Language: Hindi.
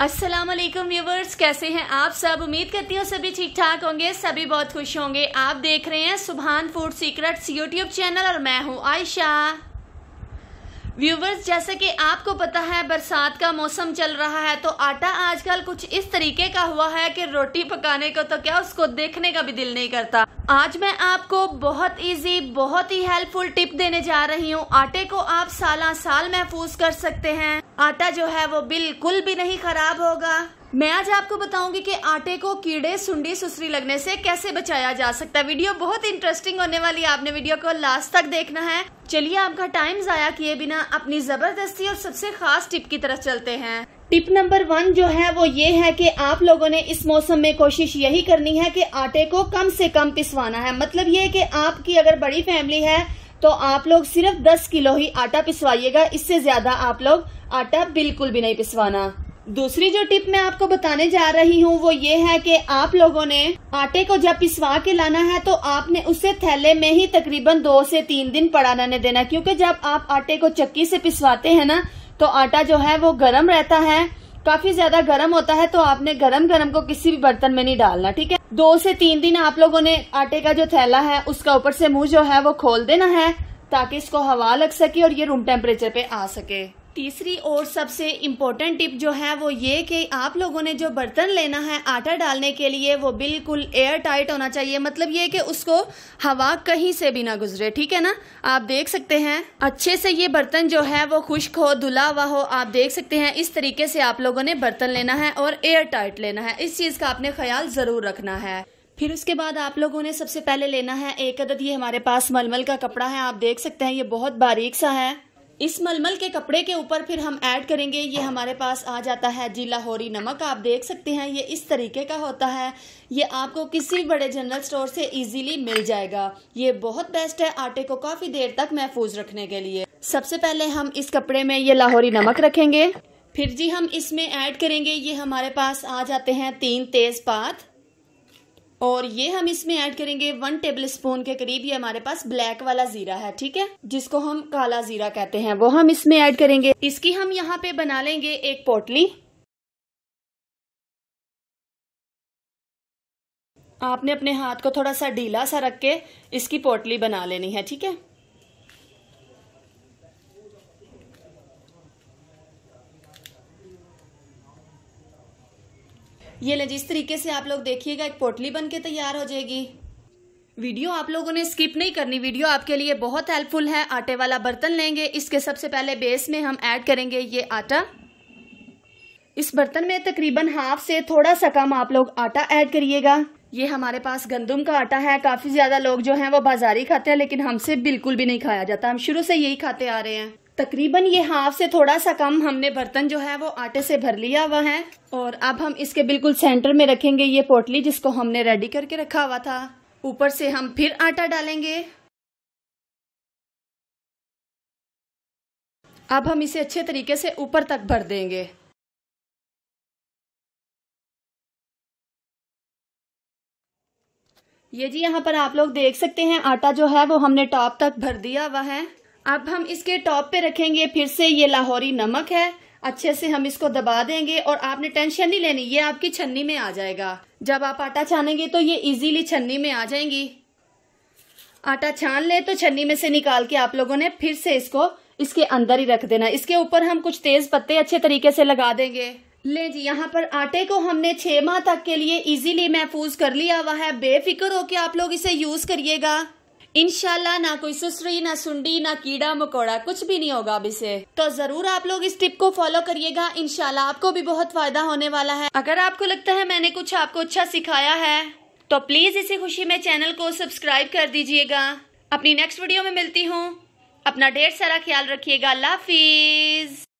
असलम व्यूवर्स कैसे हैं आप सब उम्मीद करती हूँ सभी ठीक ठाक होंगे सभी बहुत खुश होंगे आप देख रहे हैं सुभान फूड सीक्रेट्स यूट्यूब चैनल और मैं हूँ आयशा व्यूवर्स जैसे कि आपको पता है बरसात का मौसम चल रहा है तो आटा आजकल कुछ इस तरीके का हुआ है कि रोटी पकाने को तो क्या उसको देखने का भी दिल नहीं करता आज मैं आपको बहुत इजी बहुत ही हेल्पफुल टिप देने जा रही हूँ आटे को आप साला साल महफूज कर सकते हैं आटा जो है वो बिल्कुल भी नहीं खराब होगा मैं आज आपको बताऊंगी कि आटे को कीड़े सुंडी सुसरी लगने से कैसे बचाया जा सकता है वीडियो बहुत इंटरेस्टिंग होने वाली है आपने वीडियो को लास्ट तक देखना है चलिए आपका टाइम जाया किए बिना अपनी जबरदस्ती और सबसे खास टिप की तरफ चलते हैं टिप नंबर वन जो है वो ये है कि आप लोगों ने इस मौसम में कोशिश यही करनी है कि आटे को कम से कम पिसवाना है मतलब ये कि आपकी अगर बड़ी फैमिली है तो आप लोग सिर्फ 10 किलो ही आटा पिसवाइएगा इससे ज्यादा आप लोग आटा बिल्कुल भी नहीं पिसवाना दूसरी जो टिप मैं आपको बताने जा रही हूँ वो ये है कि आप लोगों ने आटे को जब पिसवा के लाना है तो आपने उसे थैले में ही तकरीबन दो से तीन दिन पड़ा रहने देना क्योंकि जब आप आटे को चक्की से पिसवाते हैं ना तो आटा जो है वो गर्म रहता है काफी ज्यादा गर्म होता है तो आपने गर्म गर्म को किसी भी बर्तन में नहीं डालना ठीक है दो से तीन दिन आप लोगों ने आटे का जो थैला है उसका ऊपर से मुंह जो है वो खोल देना है ताकि इसको हवा लग सके और ये रूम टेम्परेचर पे आ सके तीसरी और सबसे इम्पोर्टेंट टिप जो है वो ये कि आप लोगों ने जो बर्तन लेना है आटा डालने के लिए वो बिल्कुल एयर टाइट होना चाहिए मतलब ये कि उसको हवा कहीं से भी ना गुजरे ठीक है ना आप देख सकते हैं अच्छे से ये बर्तन जो है वो खुश्क हो धुला हुआ हो आप देख सकते हैं इस तरीके से आप लोगों ने बर्तन लेना है और एयर टाइट लेना है इस चीज़ का आपने ख्याल ज़रूर रखना है फिर उसके बाद आप लोगों ने सबसे पहले लेना है एक अदद ये हमारे पास मलमल का कपड़ा है आप देख सकते हैं ये बहुत बारीक सा है इस मलमल के कपड़े के ऊपर फिर हम ऐड करेंगे ये हमारे पास आ जाता है जी लाहौरी नमक आप देख सकते हैं ये इस तरीके का होता है ये आपको किसी बड़े जनरल स्टोर से इजीली मिल जाएगा ये बहुत बेस्ट है आटे को काफ़ी देर तक महफूज रखने के लिए सबसे पहले हम इस कपड़े में ये लाहौरी नमक रखेंगे फिर जी हम इसमें ऐड करेंगे ये हमारे पास आ जाते हैं तीन तेज पात और ये हम इसमें ऐड करेंगे वन टेबल स्पून के करीब ये हमारे पास ब्लैक वाला जीरा है ठीक है जिसको हम काला जीरा कहते हैं वो हम इसमें ऐड करेंगे इसकी हम यहाँ पे बना लेंगे एक पोटली आपने अपने हाथ को थोड़ा सा ढीला सा रख के इसकी पोटली बना लेनी है ठीक है ये ले जिस तरीके से आप लोग देखिएगा एक पोटली बन के तैयार हो जाएगी वीडियो आप लोगों ने स्किप नहीं करनी वीडियो आपके लिए बहुत हेल्पफुल है आटे वाला बर्तन लेंगे इसके सबसे पहले बेस में हम ऐड करेंगे ये आटा इस बर्तन में तकरीबन हाफ से थोड़ा सा कम आप लोग आटा ऐड करिएगा ये हमारे पास गंदम का आटा है काफ़ी ज़्यादा लोग जो हैं वो बाजारी खाते हैं लेकिन हमसे बिल्कुल भी नहीं खाया जाता हम शुरू से यही खाते आ रहे हैं तकरीबन ये हाफ से थोड़ा सा कम हमने बर्तन जो है वो आटे से भर लिया हुआ है और अब हम इसके बिल्कुल सेंटर में रखेंगे ये पोटली जिसको हमने रेडी करके रखा हुआ था ऊपर से हम फिर आटा डालेंगे अब हम इसे अच्छे तरीके से ऊपर तक भर देंगे ये जी यहाँ पर आप लोग देख सकते हैं आटा जो है वो हमने टॉप तक भर दिया हुआ है अब हम इसके टॉप पे रखेंगे फिर से ये लाहौरी नमक है अच्छे से हम इसको दबा देंगे और आपने टेंशन नहीं लेनी ये आपकी छन्नी में आ जाएगा जब आप आटा छानेंगे तो ये इजीली छन्नी में आ जाएंगी आटा छान ले तो छन्नी में से निकाल के आप लोगों ने फिर से इसको इसके अंदर ही रख देना इसके ऊपर हम कुछ तेज पत्ते अच्छे तरीके से लगा देंगे ले जी यहाँ पर आटे को हमने छह माह तक के लिए इजीली महफूज कर लिया हुआ है बेफिक्र होके आप लोग इसे यूज करिएगा इनशाला ना कोई सुसरी ना सुंडी ना कीड़ा मकोड़ा कुछ भी नहीं होगा अब इसे तो जरूर आप लोग इस टिप को फॉलो करिएगा इनशाला आपको भी बहुत फायदा होने वाला है अगर आपको लगता है मैंने कुछ आपको अच्छा सिखाया है तो प्लीज इसी खुशी में चैनल को सब्सक्राइब कर दीजिएगा अपनी नेक्स्ट वीडियो में मिलती हूँ अपना ढेर सारा ख्याल रखिएगा हाफिज